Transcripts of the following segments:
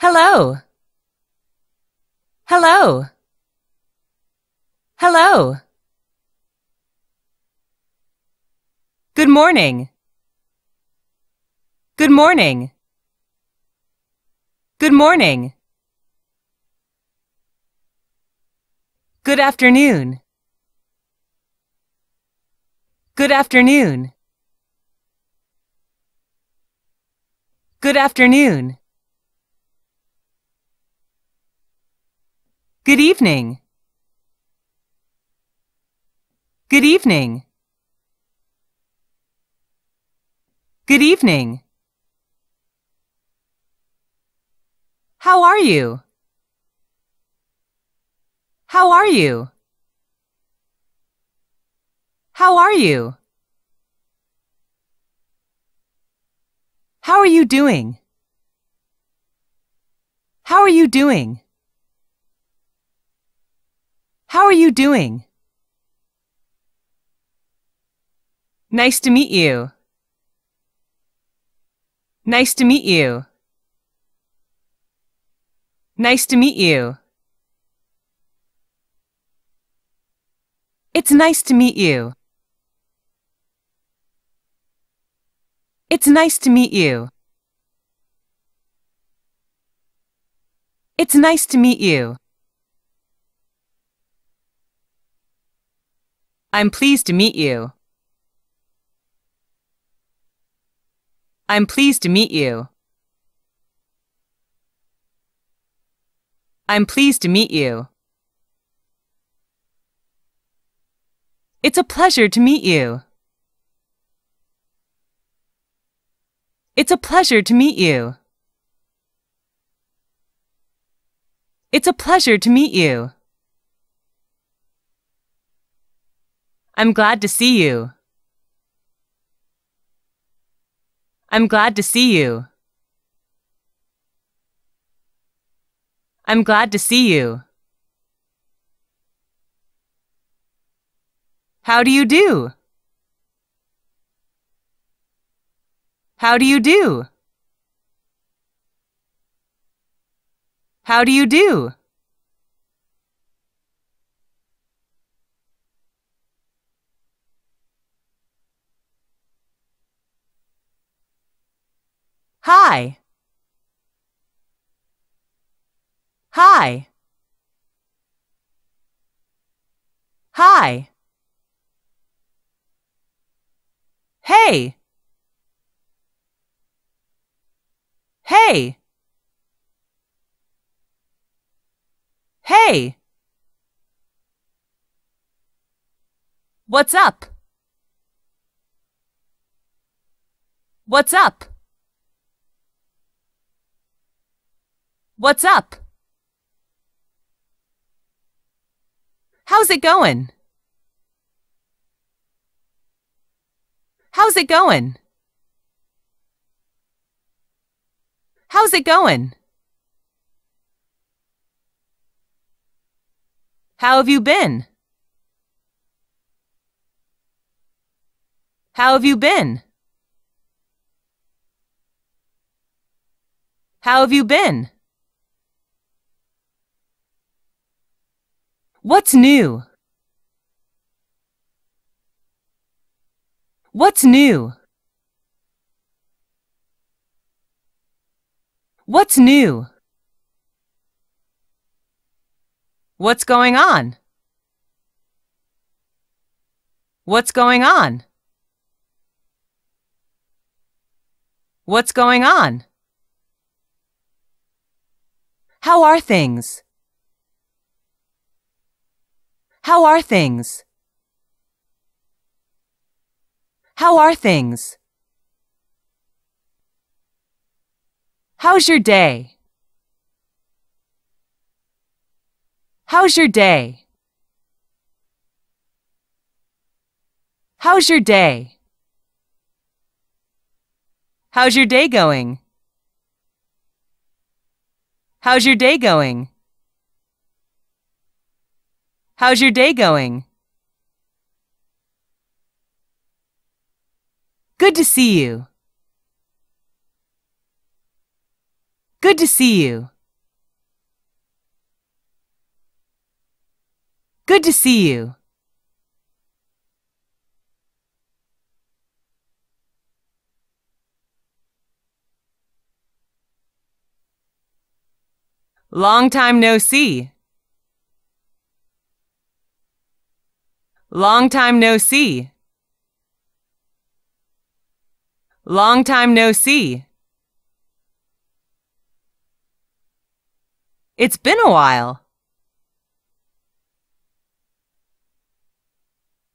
Hello. Hello. Hello. Good morning. Good morning. Good morning. Good afternoon. Good afternoon. Good afternoon. Good evening. Good evening. Good evening. How are you? How are you? How are you? How are you doing? How are you doing? How are you doing? Nice to meet you. Nice to meet you. Nice to meet you. It's nice to meet you. It's nice to meet you. It's nice to meet you. I'm pleased to meet you. I'm pleased to meet you. I'm pleased to meet you. It's a pleasure to meet you. It's a pleasure to meet you. It's a pleasure to meet you. I'm glad to see you. I'm glad to see you. I'm glad to see you. How do you do? How do you do? How do you do? Hi. Hi. Hi. Hey. Hey. Hey. What's up? What's up? What's up? How's it going? How's it going? How's it going? How have you been? How have you been? How have you been? What's new? What's new? What's new? What's going on? What's going on? What's going on? How are things? How are things? How are things? How's your day? How's your day? How's your day? How's your day going? How's your day going? How's your day going? Good to see you. Good to see you. Good to see you. Long time no see. Long time no see. Long time no see. It's been a while.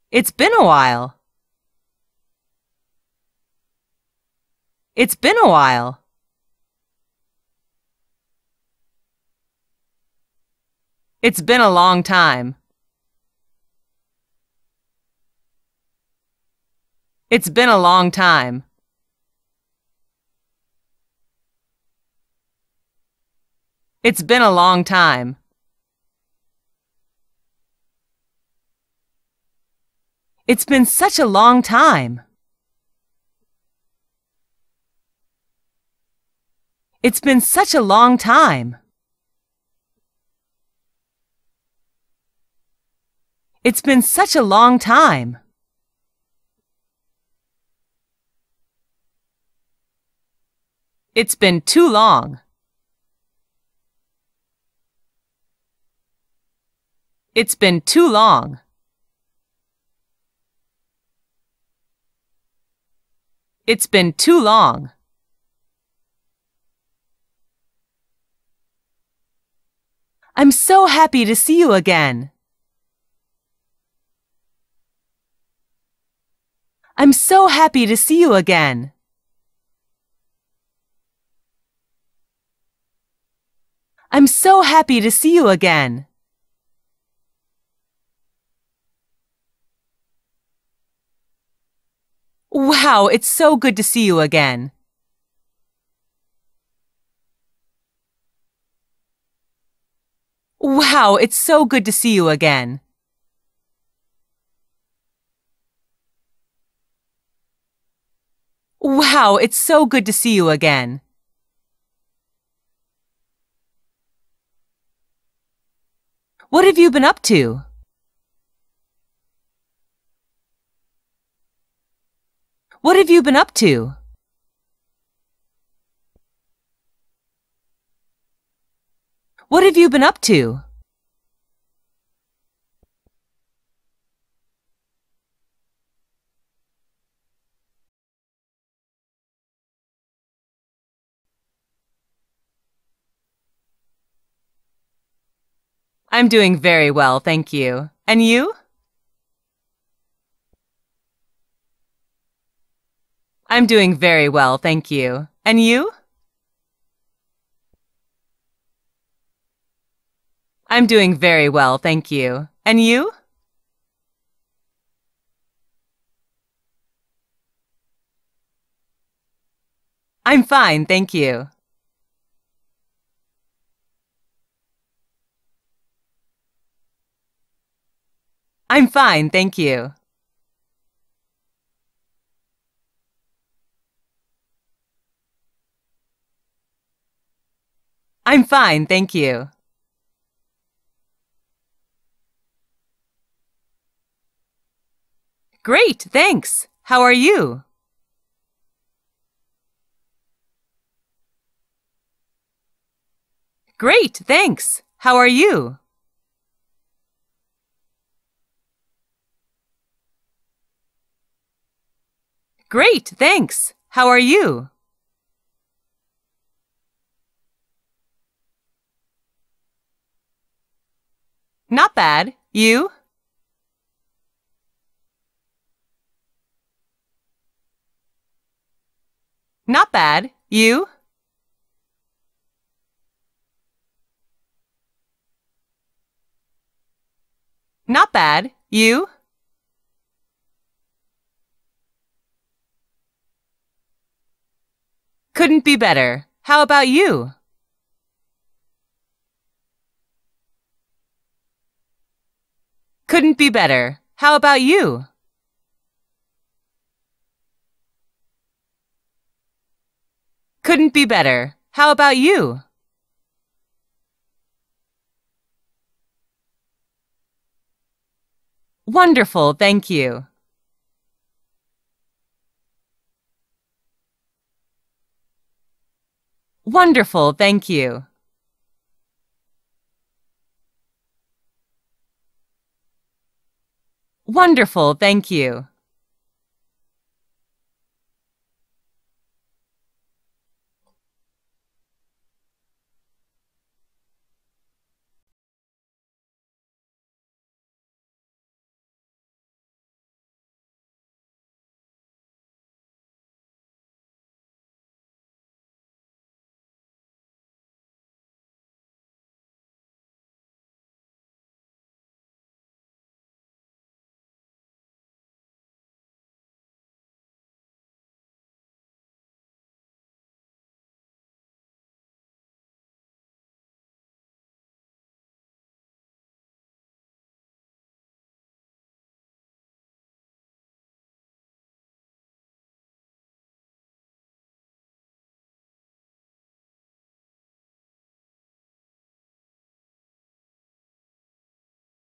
It's been a while. It's been a while. It's been a long time. It's been a long time. It's been a long time. It's been such a long time. It's been such a long time. It's been such a long time. It's been too long. It's been too long. It's been too long. I'm so happy to see you again. I'm so happy to see you again. I'm so happy to see you again. Wow, it's so good to see you again. Wow, it's so good to see you again. Wow, it's so good to see you again. What have you been up to? What have you been up to? What have you been up to? I'm doing very well, thank you. And you? I'm doing very well, thank you. And you? I'm doing very well, thank you. And you? I'm fine, thank you. I'm fine, thank you. I'm fine, thank you. Great, thanks. How are you? Great, thanks. How are you? Great, thanks. How are you? Not bad. You? Not bad. You? Not bad. You? Couldn't be better. How about you? Couldn't be better. How about you? Couldn't be better. How about you? Wonderful, thank you. Wonderful, thank you. Wonderful, thank you.